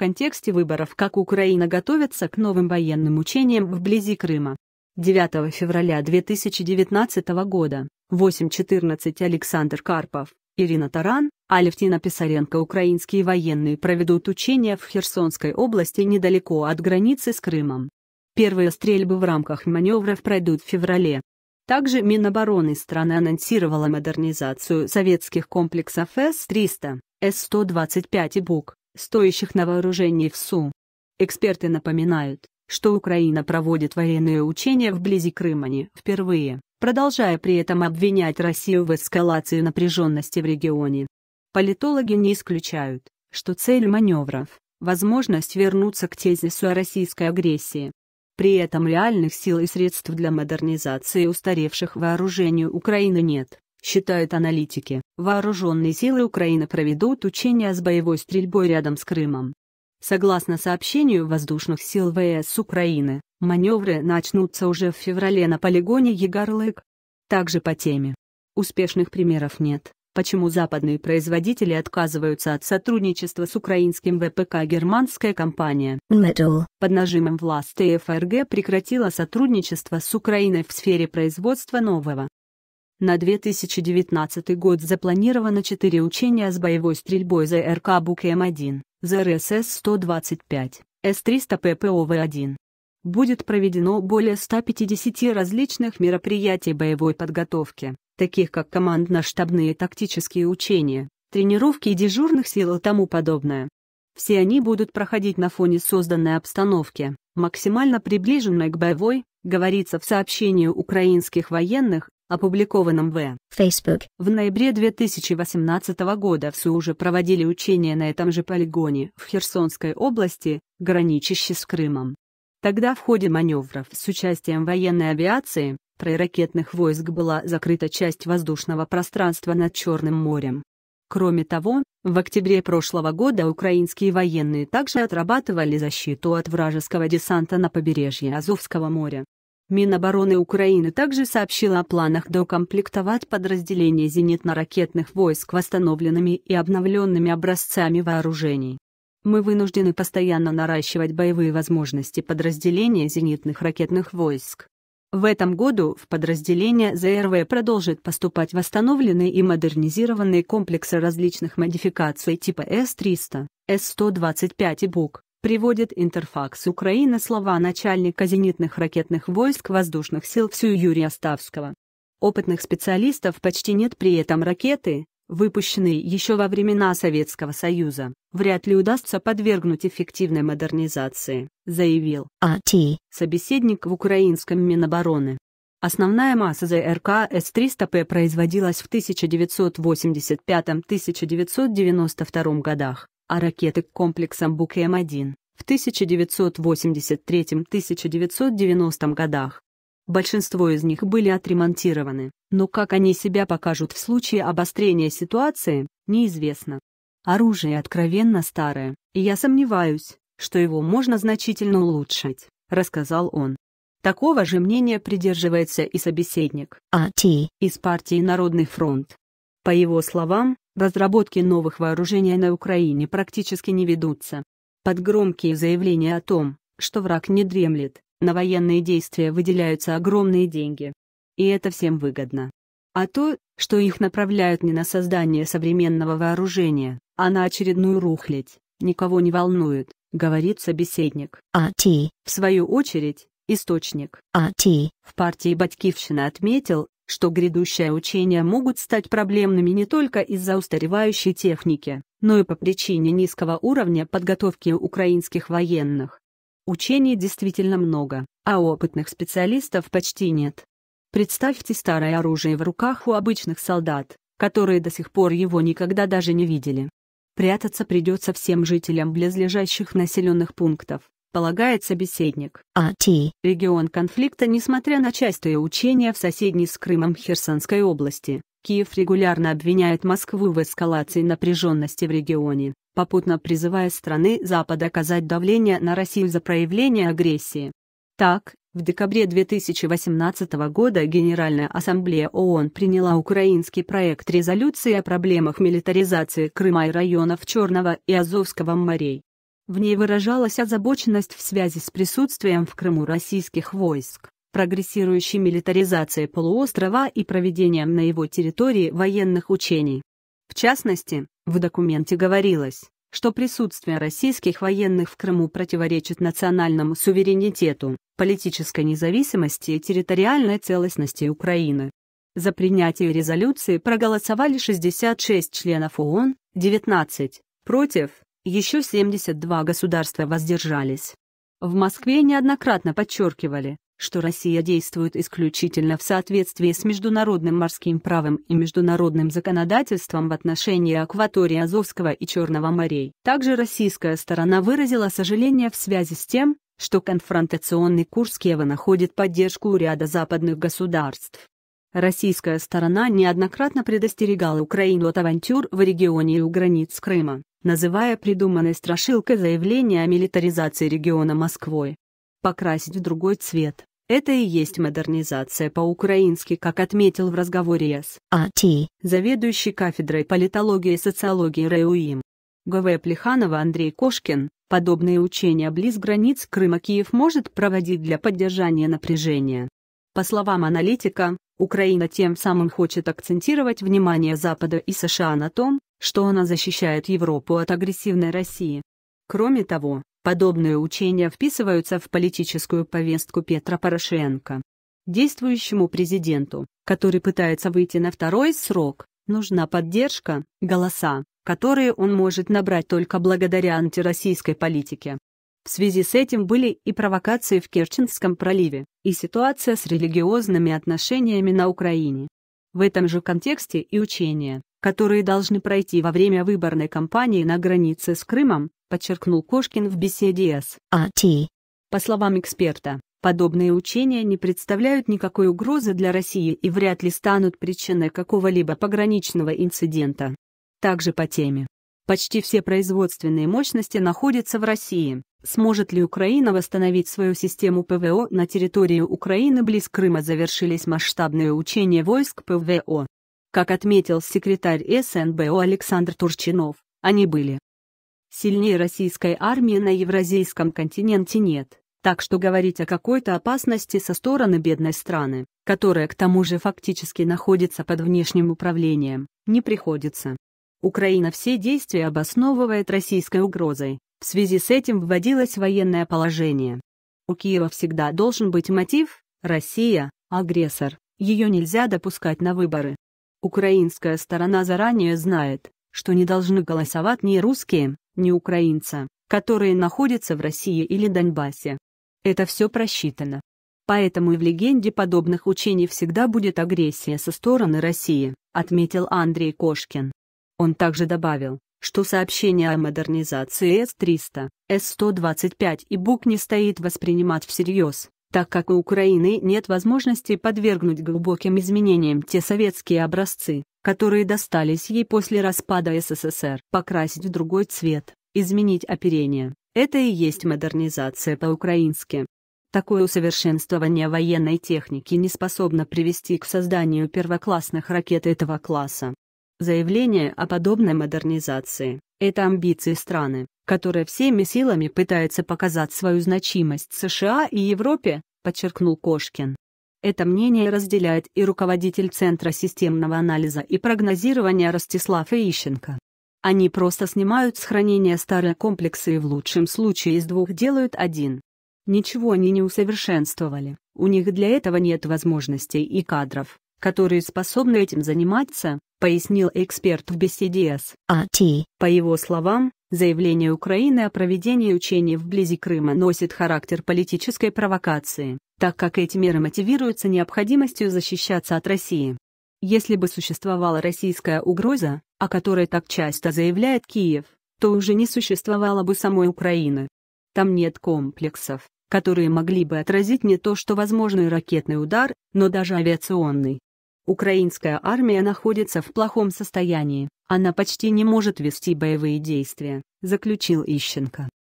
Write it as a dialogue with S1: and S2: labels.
S1: контексте выборов, как Украина готовится к новым военным учениям вблизи Крыма. 9 февраля 2019 года, 8.14 Александр Карпов, Ирина Таран, Алевтина Писаренко Украинские военные проведут учения в Херсонской области недалеко от границы с Крымом. Первые стрельбы в рамках маневров пройдут в феврале. Также Минобороны страны анонсировала модернизацию советских комплексов С-300, С-125 и БУК стоящих на вооружении в СУ. Эксперты напоминают, что Украина проводит военные учения вблизи Крыма не впервые, продолжая при этом обвинять Россию в эскалации напряженности в регионе. Политологи не исключают, что цель маневров – возможность вернуться к тезису о российской агрессии. При этом реальных сил и средств для модернизации устаревших вооружений Украины нет считают аналитики, вооруженные силы Украины проведут учения с боевой стрельбой рядом с Крымом. Согласно сообщению воздушных сил ВС Украины, маневры начнутся уже в феврале на полигоне Егорлык. Также по теме. Успешных примеров нет, почему западные производители отказываются от сотрудничества с украинским ВПК германская компания Metal. под нажимом власти ФРГ прекратила сотрудничество с Украиной в сфере производства нового на 2019 год запланировано 4 учения с боевой стрельбой за ЗРК м 1 зрсс ЗРСС-125, С-300ППОВ-1. Будет проведено более 150 различных мероприятий боевой подготовки, таких как командно-штабные тактические учения, тренировки и дежурных сил и тому подобное. Все они будут проходить на фоне созданной обстановки, максимально приближенной к боевой, говорится в сообщении украинских военных, опубликованном в Facebook. В ноябре 2018 года в СУ уже проводили учения на этом же полигоне в Херсонской области, граничащей с Крымом. Тогда в ходе маневров с участием военной авиации, проракетных войск была закрыта часть воздушного пространства над Черным морем. Кроме того, в октябре прошлого года украинские военные также отрабатывали защиту от вражеского десанта на побережье Азовского моря. Минобороны Украины также сообщила о планах докомплектовать подразделения зенитно-ракетных войск восстановленными и обновленными образцами вооружений. Мы вынуждены постоянно наращивать боевые возможности подразделения зенитных ракетных войск. В этом году в подразделение ЗРВ продолжит поступать восстановленные и модернизированные комплексы различных модификаций типа С-300, С-125 и БУК приводит Интерфакс Украина слова начальника зенитных ракетных войск воздушных сил ВСУ Юрия Ставского. Опытных специалистов почти нет при этом ракеты, выпущенные еще во времена Советского Союза, вряд ли удастся подвергнуть эффективной модернизации, заявил А.Т. собеседник в украинском Минобороны. Основная масса ЗРК С-300П производилась в 1985-1992 годах, а ракеты к комплексам Бук М 1 в 1983-1990 годах. Большинство из них были отремонтированы, но как они себя покажут в случае обострения ситуации, неизвестно. Оружие откровенно старое, и я сомневаюсь, что его можно значительно улучшить, рассказал он. Такого же мнения придерживается и собеседник А.Т. из партии «Народный фронт». По его словам, Разработки новых вооружений на Украине практически не ведутся. Под громкие заявления о том, что враг не дремлет, на военные действия выделяются огромные деньги. И это всем выгодно. А то, что их направляют не на создание современного вооружения, а на очередную рухлядь, никого не волнует, говорит собеседник. А АТ. В свою очередь, источник. А АТ. В партии «Батькивщина» отметил, что грядущие учения могут стать проблемными не только из-за устаревающей техники, но и по причине низкого уровня подготовки украинских военных. Учений действительно много, а опытных специалистов почти нет. Представьте старое оружие в руках у обычных солдат, которые до сих пор его никогда даже не видели. Прятаться придется всем жителям близлежащих населенных пунктов, полагает собеседник. АТ. Регион конфликта Несмотря на частые учения в соседней с Крымом Херсонской области, Киев регулярно обвиняет Москву в эскалации напряженности в регионе, попутно призывая страны Запада оказать давление на Россию за проявление агрессии. Так, в декабре 2018 года Генеральная ассамблея ООН приняла украинский проект резолюции о проблемах милитаризации Крыма и районов Черного и Азовского морей. В ней выражалась озабоченность в связи с присутствием в Крыму российских войск, прогрессирующей милитаризацией полуострова и проведением на его территории военных учений. В частности, в документе говорилось, что присутствие российских военных в Крыму противоречит национальному суверенитету, политической независимости и территориальной целостности Украины. За принятие резолюции проголосовали 66 членов ООН, 19 против, еще 72 государства воздержались. В Москве неоднократно подчеркивали, что Россия действует исключительно в соответствии с международным морским правом и международным законодательством в отношении акватории Азовского и Черного морей. Также российская сторона выразила сожаление в связи с тем, что конфронтационный курс Киева находит поддержку у ряда западных государств. Российская сторона неоднократно предостерегала Украину от авантюр в регионе и у границ Крыма называя придуманной страшилкой заявление о милитаризации региона Москвой. Покрасить в другой цвет. Это и есть модернизация по-украински, как отметил в разговоре с А.Т. заведующий кафедрой политологии и социологии РЭУИМ. ГВ Плеханова Андрей Кошкин, подобные учения близ границ Крыма Киев может проводить для поддержания напряжения. По словам аналитика, Украина тем самым хочет акцентировать внимание Запада и США на том, что она защищает Европу от агрессивной России. Кроме того, подобные учения вписываются в политическую повестку Петра Порошенко. Действующему президенту, который пытается выйти на второй срок, нужна поддержка, голоса, которые он может набрать только благодаря антироссийской политике. В связи с этим были и провокации в Керченском проливе, и ситуация с религиозными отношениями на Украине. В этом же контексте и учения, которые должны пройти во время выборной кампании на границе с Крымом, подчеркнул Кошкин в беседе с АТ. По словам эксперта, подобные учения не представляют никакой угрозы для России и вряд ли станут причиной какого-либо пограничного инцидента. Также по теме. Почти все производственные мощности находятся в России. Сможет ли Украина восстановить свою систему ПВО на территории Украины близ Крыма завершились масштабные учения войск ПВО, как отметил секретарь СНБО Александр Турчинов, они были. Сильнее российской армии на евразийском континенте нет, так что говорить о какой-то опасности со стороны бедной страны, которая к тому же фактически находится под внешним управлением, не приходится. Украина все действия обосновывает российской угрозой, в связи с этим вводилось военное положение. У Киева всегда должен быть мотив «Россия – агрессор», ее нельзя допускать на выборы. Украинская сторона заранее знает, что не должны голосовать ни русские, ни украинцы, которые находятся в России или Донбассе. Это все просчитано. Поэтому и в легенде подобных учений всегда будет агрессия со стороны России, отметил Андрей Кошкин. Он также добавил, что сообщение о модернизации С-300, С-125 и БУК не стоит воспринимать всерьез, так как у Украины нет возможности подвергнуть глубоким изменениям те советские образцы, которые достались ей после распада СССР. Покрасить в другой цвет, изменить оперение – это и есть модернизация по-украински. Такое усовершенствование военной техники не способно привести к созданию первоклассных ракет этого класса. Заявление о подобной модернизации – это амбиции страны, которая всеми силами пытается показать свою значимость США и Европе, подчеркнул Кошкин. Это мнение разделяет и руководитель Центра системного анализа и прогнозирования Ростислав Ищенко. Они просто снимают с хранения старые комплексы и в лучшем случае из двух делают один. Ничего они не усовершенствовали, у них для этого нет возможностей и кадров, которые способны этим заниматься, пояснил эксперт в беседе с АТ. По его словам, Заявление Украины о проведении учений вблизи Крыма носит характер политической провокации, так как эти меры мотивируются необходимостью защищаться от России. Если бы существовала российская угроза, о которой так часто заявляет Киев, то уже не существовало бы самой Украины. Там нет комплексов, которые могли бы отразить не то что возможный ракетный удар, но даже авиационный. Украинская армия находится в плохом состоянии, она почти не может вести боевые действия, заключил Ищенко.